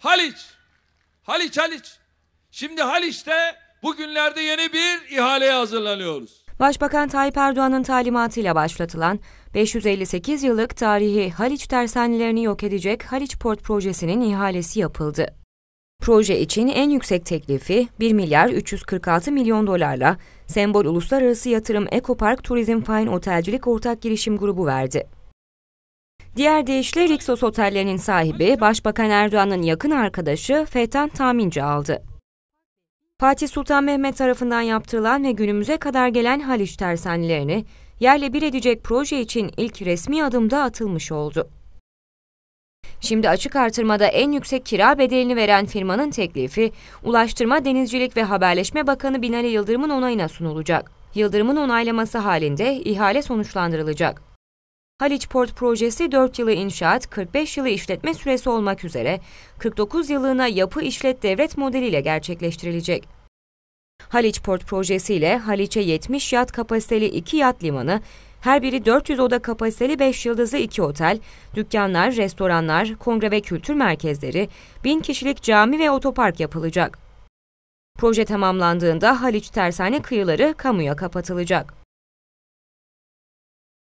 Haliç. Haliç Haliç. Şimdi Haliç'te bugünlerde yeni bir ihaleye hazırlanıyoruz. Başbakan Tayyip Erdoğan'ın talimatıyla başlatılan 558 yıllık tarihi Haliç tersanelerini yok edecek Haliç Port projesinin ihalesi yapıldı. Proje için en yüksek teklifi 1 milyar 346 milyon dolarla Sembol Uluslararası Yatırım Ekopark Turizm Fine Otelcilik Ortak Girişim Grubu verdi. Diğer deyişle Rixos otellerinin sahibi Başbakan Erdoğan'ın yakın arkadaşı Fethan Taminci aldı. Fatih Sultan Mehmet tarafından yaptırılan ve günümüze kadar gelen Haliç tersanelerini yerle bir edecek proje için ilk resmi adımda atılmış oldu. Şimdi açık artırmada en yüksek kira bedelini veren firmanın teklifi, Ulaştırma, Denizcilik ve Haberleşme Bakanı Binali Yıldırım'ın onayına sunulacak. Yıldırım'ın onaylaması halinde ihale sonuçlandırılacak. Haliç Port projesi 4 yılı inşaat, 45 yılı işletme süresi olmak üzere 49 yılına yapı işlet devlet modeliyle gerçekleştirilecek. Haliç Port projesiyle Haliç'e 70 yat kapasiteli 2 yat limanı, her biri 400 oda kapasiteli 5 yıldızlı 2 otel, dükkanlar, restoranlar, kongre ve kültür merkezleri, 1000 kişilik cami ve otopark yapılacak. Proje tamamlandığında Haliç Tersane kıyıları kamuya kapatılacak.